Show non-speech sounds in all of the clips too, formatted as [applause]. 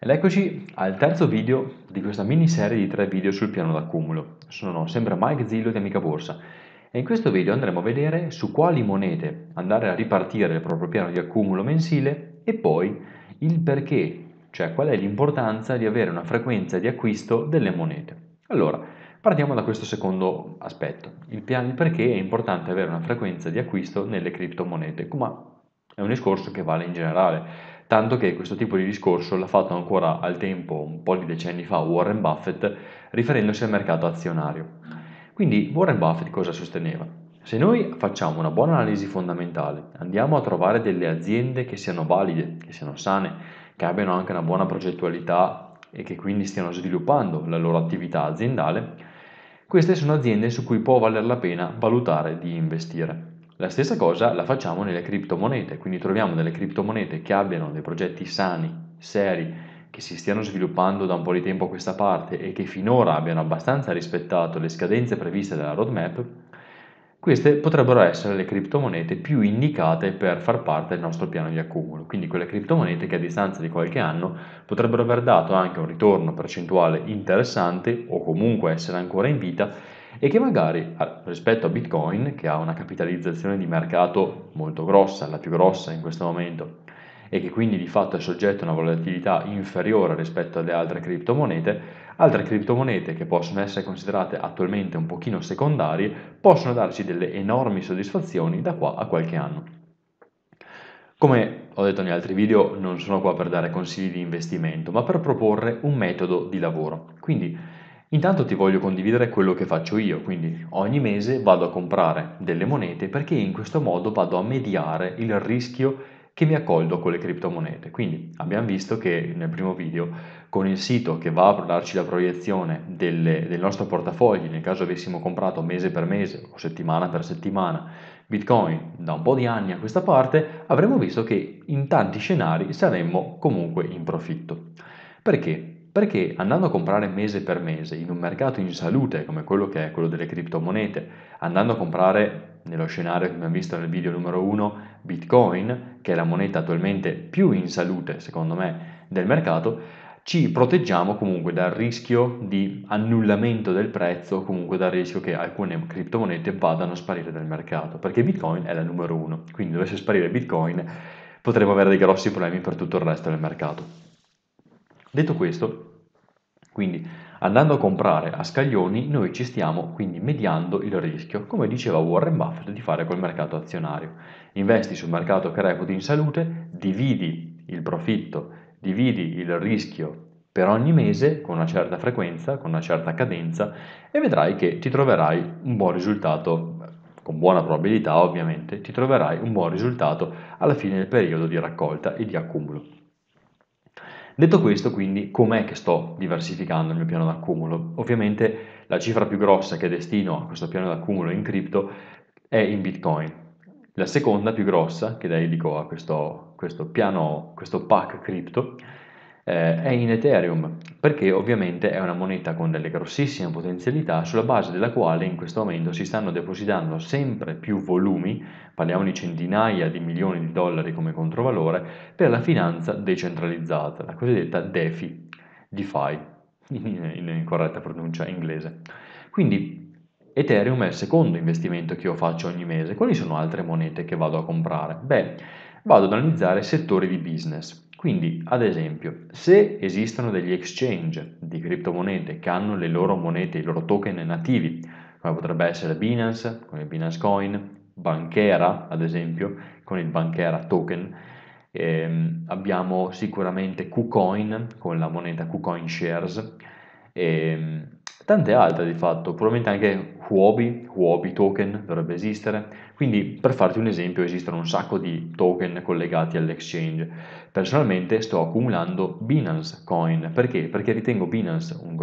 Ed eccoci al terzo video di questa miniserie di tre video sul piano d'accumulo. Sono sempre Mike Zillo di Amica Borsa e in questo video andremo a vedere su quali monete andare a ripartire il proprio piano di accumulo mensile e poi il perché, cioè qual è l'importanza di avere una frequenza di acquisto delle monete. Allora, partiamo da questo secondo aspetto, il, piano, il perché è importante avere una frequenza di acquisto nelle criptomonete, ma è un discorso che vale in generale tanto che questo tipo di discorso l'ha fatto ancora al tempo, un po' di decenni fa, Warren Buffett, riferendosi al mercato azionario. Quindi Warren Buffett cosa sosteneva? Se noi facciamo una buona analisi fondamentale, andiamo a trovare delle aziende che siano valide, che siano sane, che abbiano anche una buona progettualità e che quindi stiano sviluppando la loro attività aziendale, queste sono aziende su cui può valer la pena valutare di investire. La stessa cosa la facciamo nelle criptomonete, quindi troviamo delle criptomonete che abbiano dei progetti sani, seri, che si stiano sviluppando da un po' di tempo a questa parte e che finora abbiano abbastanza rispettato le scadenze previste dalla roadmap, queste potrebbero essere le criptomonete più indicate per far parte del nostro piano di accumulo, quindi quelle criptomonete che a distanza di qualche anno potrebbero aver dato anche un ritorno percentuale interessante o comunque essere ancora in vita e che magari rispetto a Bitcoin, che ha una capitalizzazione di mercato molto grossa, la più grossa in questo momento, e che quindi di fatto è soggetto a una volatilità inferiore rispetto alle altre criptomonete, altre criptomonete che possono essere considerate attualmente un pochino secondarie possono darci delle enormi soddisfazioni da qua a qualche anno. Come ho detto negli altri video, non sono qua per dare consigli di investimento, ma per proporre un metodo di lavoro. Quindi Intanto ti voglio condividere quello che faccio io, quindi ogni mese vado a comprare delle monete perché in questo modo vado a mediare il rischio che mi accolgo con le criptomonete. Quindi abbiamo visto che nel primo video con il sito che va a darci la proiezione delle, del nostro portafoglio, nel caso avessimo comprato mese per mese o settimana per settimana Bitcoin da un po' di anni a questa parte, avremmo visto che in tanti scenari saremmo comunque in profitto. Perché? Perché andando a comprare mese per mese in un mercato in salute come quello che è quello delle criptomonete, andando a comprare nello scenario che abbiamo visto nel video numero 1 Bitcoin, che è la moneta attualmente più in salute secondo me del mercato, ci proteggiamo comunque dal rischio di annullamento del prezzo, comunque dal rischio che alcune criptomonete vadano a sparire dal mercato, perché Bitcoin è la numero 1, quindi dovesse sparire Bitcoin potremmo avere dei grossi problemi per tutto il resto del mercato. Detto questo, quindi andando a comprare a scaglioni noi ci stiamo quindi mediando il rischio, come diceva Warren Buffett di fare col mercato azionario. Investi sul mercato che reputi in salute, dividi il profitto, dividi il rischio per ogni mese con una certa frequenza, con una certa cadenza e vedrai che ti troverai un buon risultato, con buona probabilità ovviamente, ti troverai un buon risultato alla fine del periodo di raccolta e di accumulo. Detto questo, quindi, com'è che sto diversificando il mio piano d'accumulo? Ovviamente la cifra più grossa che destino a questo piano d'accumulo in cripto è in Bitcoin. La seconda più grossa che dedico a questo, questo piano, questo pack cripto, eh, è in Ethereum, perché ovviamente è una moneta con delle grossissime potenzialità sulla base della quale in questo momento si stanno depositando sempre più volumi, parliamo di centinaia di milioni di dollari come controvalore, per la finanza decentralizzata, la cosiddetta DeFi, DeFi, in, in corretta pronuncia inglese. Quindi Ethereum è il secondo investimento che io faccio ogni mese. Quali sono altre monete che vado a comprare? Beh, vado ad analizzare settori di business. Quindi, ad esempio, se esistono degli exchange di criptomonete che hanno le loro monete, i loro token nativi, come potrebbe essere Binance con il Binance Coin, Banchera, ad esempio, con il Banchera token, ehm, abbiamo sicuramente KuCoin con la moneta KuCoin Shares, ehm, tante altre di fatto, probabilmente anche Huobi, Huobi token dovrebbe esistere, quindi per farti un esempio esistono un sacco di token collegati all'exchange. Personalmente sto accumulando Binance Coin, perché? Perché ritengo Binance un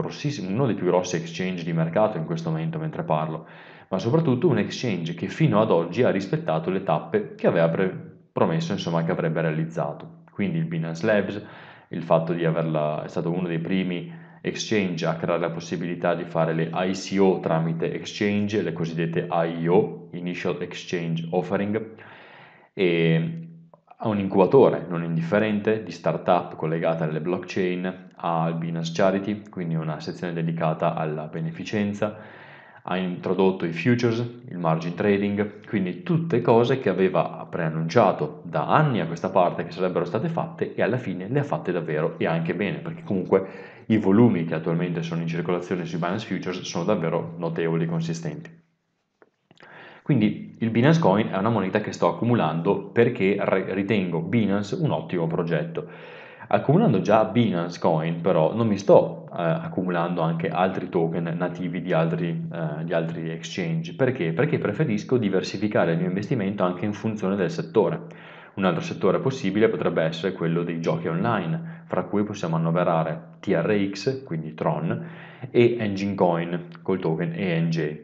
uno dei più grossi exchange di mercato in questo momento mentre parlo, ma soprattutto un exchange che fino ad oggi ha rispettato le tappe che aveva pre- promesso insomma, che avrebbe realizzato, quindi il Binance Labs, il fatto di averla, è stato uno dei primi Exchange ha creato la possibilità di fare le ICO tramite Exchange, le cosiddette IO, Initial Exchange Offering, e ha un incubatore non indifferente di startup collegate alle blockchain, ha il Binance Charity, quindi una sezione dedicata alla beneficenza, ha introdotto i futures, il margin trading, quindi tutte cose che aveva preannunciato da anni a questa parte che sarebbero state fatte e alla fine le ha fatte davvero e anche bene, perché comunque i volumi che attualmente sono in circolazione sui Binance Futures sono davvero notevoli e consistenti. Quindi il Binance Coin è una moneta che sto accumulando perché ritengo Binance un ottimo progetto. Accumulando già Binance Coin però non mi sto eh, accumulando anche altri token nativi di altri, eh, di altri exchange. Perché? Perché preferisco diversificare il mio investimento anche in funzione del settore. Un altro settore possibile potrebbe essere quello dei giochi online, fra cui possiamo annoverare TRX, quindi Tron, e Engine Coin col token ENJ.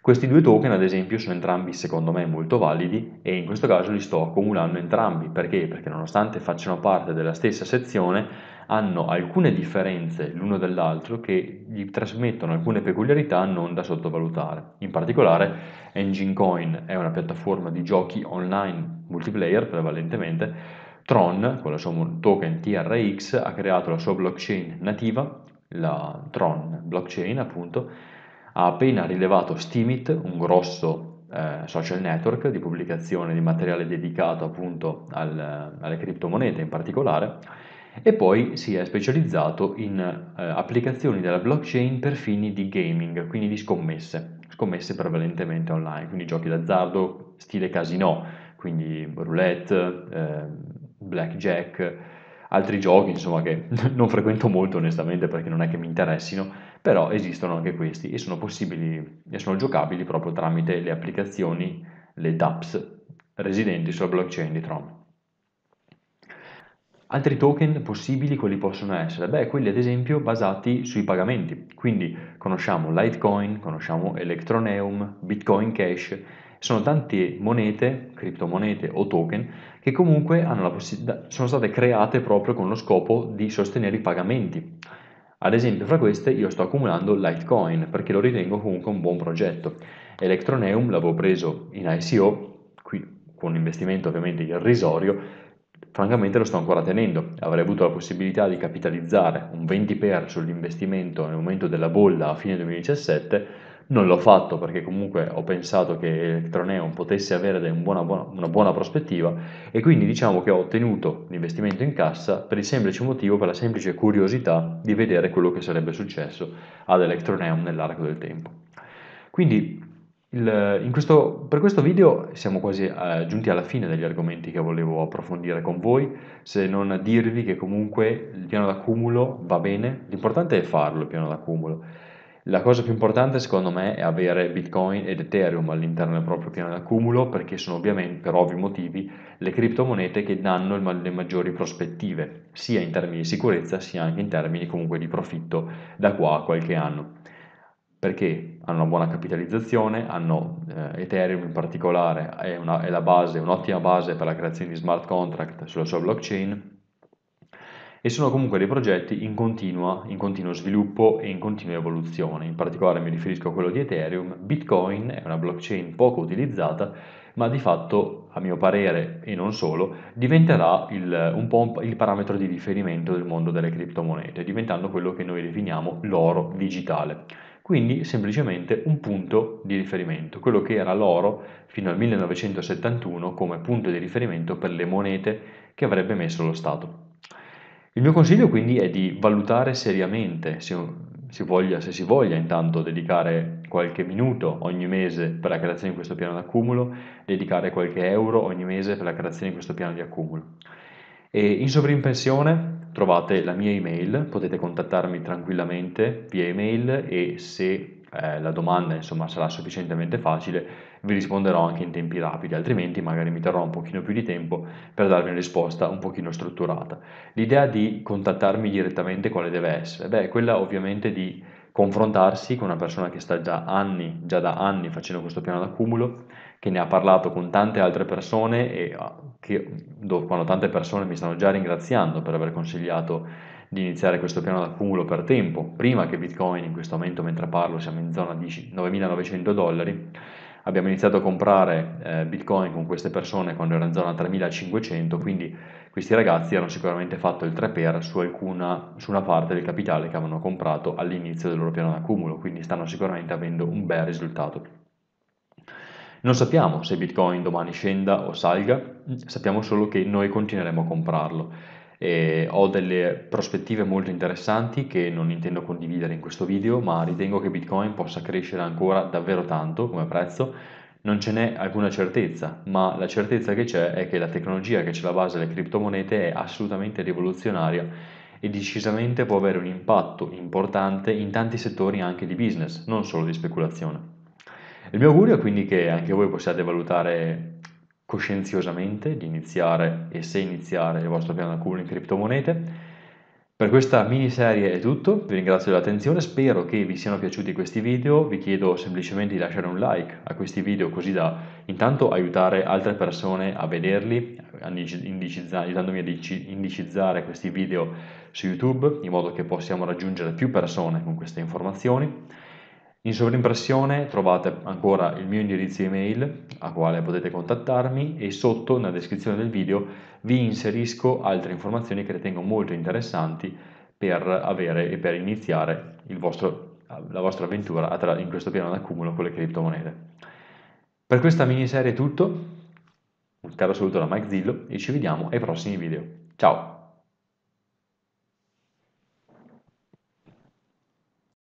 Questi due token, ad esempio, sono entrambi secondo me molto validi e in questo caso li sto accumulando entrambi perché? Perché nonostante facciano parte della stessa sezione, hanno alcune differenze l'uno dall'altro che gli trasmettono alcune peculiarità non da sottovalutare. In particolare, Engine Coin è una piattaforma di giochi online multiplayer prevalentemente. Tron, con la sua token TRX, ha creato la sua blockchain nativa, la Tron blockchain appunto, ha appena rilevato Steemit, un grosso eh, social network di pubblicazione di materiale dedicato appunto al, alle criptomonete in particolare e poi si è specializzato in eh, applicazioni della blockchain per fini di gaming, quindi di scommesse, scommesse prevalentemente online, quindi giochi d'azzardo, stile casino, quindi roulette, eh, blackjack, altri giochi insomma che [laughs] non frequento molto onestamente perché non è che mi interessino, però esistono anche questi e sono possibili e sono giocabili proprio tramite le applicazioni, le DApps residenti sulla blockchain di Tron. Altri token possibili quali possono essere? Beh, quelli ad esempio basati sui pagamenti, quindi conosciamo Litecoin, conosciamo Electroneum, Bitcoin Cash, sono tante monete, criptomonete o token che comunque sono state create proprio con lo scopo di sostenere i pagamenti. Ad esempio, fra queste io sto accumulando Litecoin perché lo ritengo comunque un buon progetto. Electroneum l'avevo preso in ICO, qui con un investimento ovviamente irrisorio, francamente lo sto ancora tenendo. Avrei avuto la possibilità di capitalizzare un 20% sull'investimento nel momento della bolla a fine 2017, non l'ho fatto perché comunque ho pensato che Electroneon potesse avere una buona, buona, una buona prospettiva e quindi diciamo che ho ottenuto l'investimento in cassa per il semplice motivo, per la semplice curiosità di vedere quello che sarebbe successo ad Electroneon nell'arco del tempo. Quindi il, questo, per questo video siamo quasi eh, giunti alla fine degli argomenti che volevo approfondire con voi, se non dirvi che comunque il piano d'accumulo va bene, l'importante è farlo il piano d'accumulo. La cosa più importante secondo me è avere Bitcoin ed Ethereum all'interno del proprio piano d'accumulo perché sono ovviamente per ovvi motivi le criptomonete che danno le maggiori prospettive, sia in termini di sicurezza sia anche in termini comunque di profitto da qua a qualche anno perché hanno una buona capitalizzazione, hanno eh, Ethereum in particolare, è, una, è base, un'ottima base per la creazione di smart contract sulla sua blockchain e sono comunque dei progetti in, continua, in continuo sviluppo e in continua evoluzione. In particolare mi riferisco a quello di Ethereum. Bitcoin è una blockchain poco utilizzata, ma di fatto, a mio parere e non solo, diventerà il, un po' il parametro di riferimento del mondo delle criptomonete, diventando quello che noi definiamo l'oro digitale quindi semplicemente un punto di riferimento, quello che era l'oro fino al 1971 come punto di riferimento per le monete che avrebbe messo lo Stato. Il mio consiglio quindi è di valutare seriamente se si voglia, se si voglia intanto dedicare qualche minuto ogni mese per la creazione di questo piano di accumulo, dedicare qualche euro ogni mese per la creazione di questo piano di accumulo. E in sovrimpensione trovate la mia email, potete contattarmi tranquillamente via email e se eh, la domanda insomma sarà sufficientemente facile vi risponderò anche in tempi rapidi altrimenti magari mi terrò un pochino più di tempo per darvi una risposta un pochino strutturata l'idea di contattarmi direttamente quale deve essere beh quella ovviamente di confrontarsi con una persona che sta già anni già da anni facendo questo piano d'accumulo che ne ha parlato con tante altre persone e ah, che, quando tante persone mi stanno già ringraziando per aver consigliato di iniziare questo piano d'accumulo per tempo, prima che Bitcoin, in questo momento mentre parlo siamo in zona di 9.900 dollari, abbiamo iniziato a comprare eh, Bitcoin con queste persone quando era in zona 3.500, quindi questi ragazzi hanno sicuramente fatto il 3 per su, alcuna, su una parte del capitale che avevano comprato all'inizio del loro piano d'accumulo, quindi stanno sicuramente avendo un bel risultato. Non sappiamo se Bitcoin domani scenda o salga, sappiamo solo che noi continueremo a comprarlo. E ho delle prospettive molto interessanti che non intendo condividere in questo video, ma ritengo che Bitcoin possa crescere ancora davvero tanto come prezzo. Non ce n'è alcuna certezza, ma la certezza che c'è è che la tecnologia che c'è alla base delle criptomonete è assolutamente rivoluzionaria e decisamente può avere un impatto importante in tanti settori anche di business, non solo di speculazione. Il mio augurio è quindi che anche voi possiate valutare coscienziosamente di iniziare e se iniziare il vostro piano accumulo in criptomonete. Per questa miniserie è tutto, vi ringrazio dell'attenzione, spero che vi siano piaciuti questi video, vi chiedo semplicemente di lasciare un like a questi video così da intanto aiutare altre persone a vederli, aiutandomi a indicizzare questi video su YouTube in modo che possiamo raggiungere più persone con queste informazioni. In sovrimpressione trovate ancora il mio indirizzo email a quale potete contattarmi e sotto nella descrizione del video vi inserisco altre informazioni che ritengo molto interessanti per avere e per iniziare vostro, la vostra avventura in questo piano d'accumulo con le criptomonete. Per questa miniserie è tutto, un caro saluto da Mike Zillo e ci vediamo ai prossimi video. Ciao!